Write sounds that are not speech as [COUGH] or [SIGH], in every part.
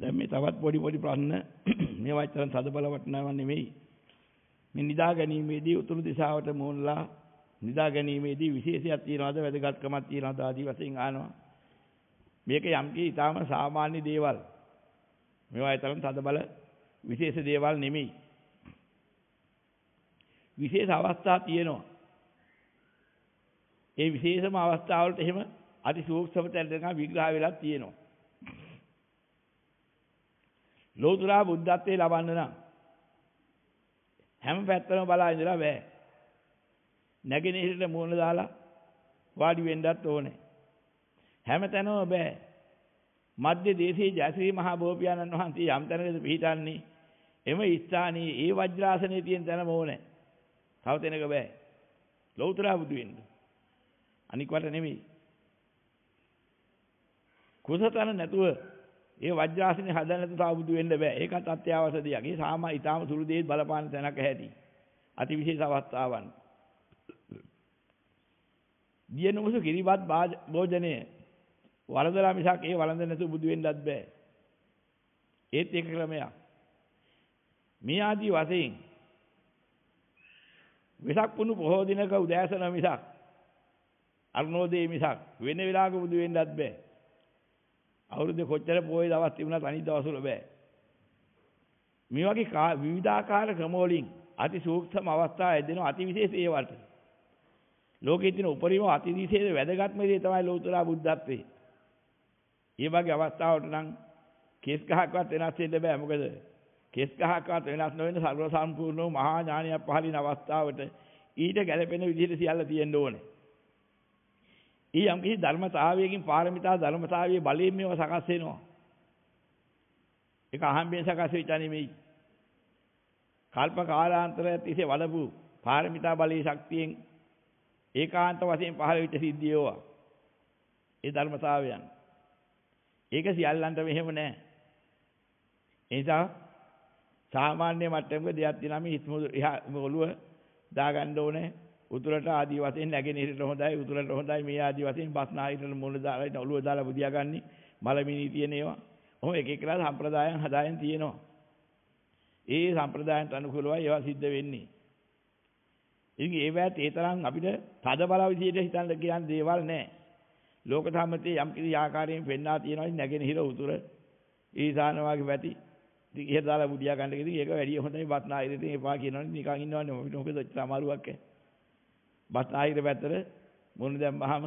දැන් මේ තවත් පොඩි පොඩි ප්‍රශ්න [CLEARS THROAT] මේ වචන සදබල වටනාවක් නෙමෙයි. මේ නිදා ගැනීමේදී උතුරු දිශාවට මෝල්ලා නිදා ගැනීමේදී විශේෂයක් තියනවාද වැදගත්කමක් තියනවාද ආදී වශයෙන් අහනවා. මේක යම්කී ඊටාම සාමාන්‍ය දේවල්. මේවා ඊටාම තදබල විශේෂ දේවල් නෙමෙයි. විශේෂ අවස්ථා තියෙනවා. ඒ විශේෂම අවස්ථාවලට එහෙම අති සූක්ෂම තැනක විග්‍රහ වෙලා තියෙනවා. ලෝතුරා බුද්ධත්වේ ලබන්න නම් හැම පැත්තම බලා ඉඳලා බෑ. නැගෙනහිරට මුහුණ දාලා වාඩි වෙන්නත් ඕනේ. හැමතැනම බෑ. මධ්‍ය දේශයේ ජයශ්‍රී මහා බෝපියාණන් වහන්සේ යම් තැනකද පිහිටන්නේ එම ස්ථානයේ ඒ වජ්‍රාසනයේ තියෙන තැනම ඕනේ. තව තැනක බෑ. ලෞතර බුදු වෙන්න. අනික් වට නෙමෙයි. කුසතන නැතුව ඒ වජ්‍රාසනේ හදන්න නැතුව සාබුදු වෙන්න බෑ. ඒකත් අත්‍යවශ්‍ය දෙයක්. ඒ සාමා ඊටාම සුළු දෙයක් බලපාන තැනක ඇති. අතිවිශේෂ අවස්ථාවන්. දියනොමසු කිරිබත් භෝජනය වරදලා මිසක් ඒ වරඳ නැතුව බුදු වෙන්නත් බෑ. ඒත් ඒක ක්‍රමයක්. මේ ආදී වශයෙන් විසක් පුණු පොහෝ දිනක උදෑසන මිසක් අරුණෝදේ මිසක් වෙන වෙලාවක බුදු වෙන්නත් බෑ. අවුරුද්දේ කොච්චර පොයේ දවස් තිබුණත් අනිත් දවස්වල බෑ. මේ වගේ විවිධාකාර ක්‍රමවලින් අති සූක්ෂම අවස්ථා ඇදෙන අති විශේෂ ඒවට. ලෝකයේ තියෙන උපරිම අති විශේෂ වැදගත්ම දේ තමයි ලෝතුරා බුද්ධත්වේ. මේ වගේ අවස්ථාවට නම් කේස් ගහක්වත් වෙනස් වෙන්න බෑ. මොකද කේස් ගහක්වත් වෙනස් නොවන සර්ව සම්පූර්ණ මහා ඥානියක් පහළින අවස්ථාවට ඊට ගැළපෙන විදිහට සියල්ල තියෙන්න ඕනේ. ඒ යම් ඒ ධර්මතාවයකින් පාරමිතා ධර්මතාවයේ බලයෙන් මේවා සකස් වෙනවා. ඒක අහම්බෙන් සකස් වෙච්ච නෙමෙයි. කල්ප කාලාන්තරය තිස්සේ වලපු පාරමිතා බලයේ ශක්තියෙන් ඒකාන්ත වශයෙන් පහළ වෙච්ච සිද්ධියෝවා. ඒ ධර්මතාවයන්. ඒක සියල්ලන්ට මෙහෙම නෑ. ඒ නිසා සාමාන්‍ය මට්ටමක දෙයක් දිනම හිත මුළු ඔළුව දාගන්න ඕනේ උතුරට ආදි වශයෙන් නැගෙනහිරට හොඳයි උතුරට හොඳයි මේ ආදි වශයෙන් බස්නාහිරට මුල දාලා ඔළුව දාලා බුදියා ගන්න මලමිනි තියෙන ඒවා. ඔහොම එක එකලා සම්ප්‍රදායන් හදායන් තියෙනවා. ඒ සම්ප්‍රදායන්ට අනුකූලවයි ඒවා සිද්ධ වෙන්නේ. ඉතින් ඒවත් ඒ තරම් අපිට තද බල විදියට හිතන්න කියන දේවල් නැහැ. ලෝක සම්මතයේ යම් කිසි ආකාරයෙන් පෙන්වා තියෙනවා නැගෙනහිර උතුර ඊසාන වගේ පැති ඉතින් එහෙට දාලා බුදියා ගන්න එක ඉතින් ඒක වැඩි හොඳයි වත්නායිර ඉතින් එපා කියනවනේ නිකන් ඉන්නවනේ අපිට මොකද ඔච්චර අමාරුවක් ඈ බටහිර පැතර මොන දැම්මහම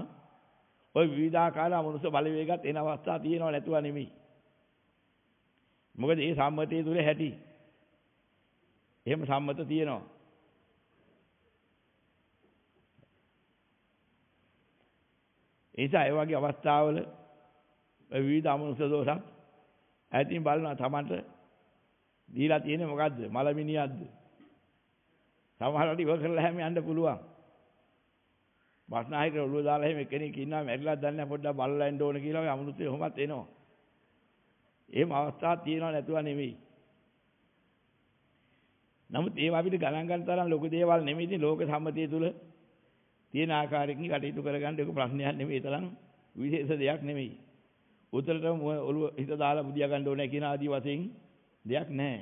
ওই විවිධාකාර අමනුෂ්‍ය බලවේගات එන අවස්ථා තියෙනව නැතුව නෙමෙයි. මොකද ඒ සම්මතයේ තුල හැටි. එහෙම සම්මත තියෙනවා. ඒසයි වගේ අවස්ථාවල විවිධ අමනුෂ්‍ය දෝෂත් ඇතින් බලනවා තමන්ට දීලා තියෙන්නේ මොකද්ද? මලමිනියක්ද? සමහර වෙලාවට ඉව කරලා හැම යන්න පුළුවන්. බස්නාහිර ඔළුව දාලා එහෙම කෙනෙක් ඉන්නවා මැරිලා දන්නේ පොඩ්ඩක් බලලා ඉන්න ඕන කියලා ඔය අමනුෂ්‍ය කොහොමත් එනවා. එහෙම අවස්ථාවක් තියෙනව නැතුව නෙමෙයි. නමුත් ඒවා අපිට ගණන් ගන්න තරම් ලොකු දේවල් නෙමෙයි ඉතින් ලෝක සම්මතිය තුල තියෙන ආකාරයකින් කටයුතු කරගන්න ඒක ප්‍රශ්නයක් නෙමෙයි තරම් විශේෂ දෙයක් නෙමෙයි. උතරට ඔළුව හිත දාලා බුදියා ගන්න ඕනේ කියන ආදී වශයෙන් දෙයක් නැහැ.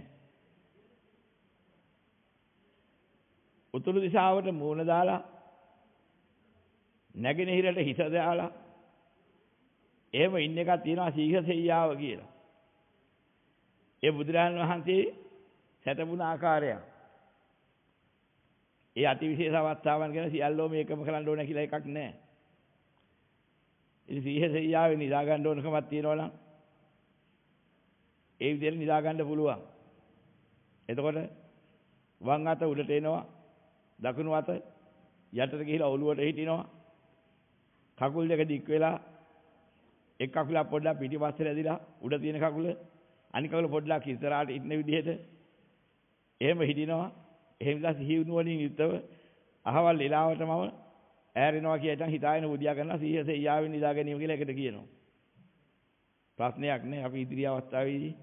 උතුරු දිශාවට මූණ දාලා නැගෙනහිරට හිස දාලා එහෙම ඉන්න එකක් තියෙනවා සීඝසෙය්‍යාව කියලා. ඒ බුදුරජාණන් වහන්සේ සැතපුණ ආකාරය. ඒ අතිවිශේෂ අවස්ථාවන් ගැන සියල්ලෝම එකම කරන්න ඕන කියලා එකක් නැහැ. ඉතින් සීඝසෙය්‍යාවේ නිදා ගන්න ඕනකමක් තියෙනවා නම් ඒ විදිහට නිදා ගන්න පුළුවන්. එතකොට වම් අත උඩට එනවා දකුණු අත යටට ගිහිලා ඔළුවට හිටිනවා කකුල් දෙක දික් වෙලා එක් කකුලක් පොඩ්ඩක් පිටිපස්සට ඇදිලා උඩ තියෙන කකුල අනික කකුල පොඩ්ඩක් ඉස්සරහට ඉන්න විදිහට එහෙම හිටිනවා එහෙම ඉඳලා සිහි නුවණින් යුක්තව අහවල් වෙලාවට මම ඈරෙනවා කියලා හිතාගෙන බුදියා කරනවා සිහිය සෙයියාවෙන් නිදා ගැනීම කියලා එකට කියනවා ප්‍රශ්නයක් නේ අපි ඉදිරි අවස්ථාවේදී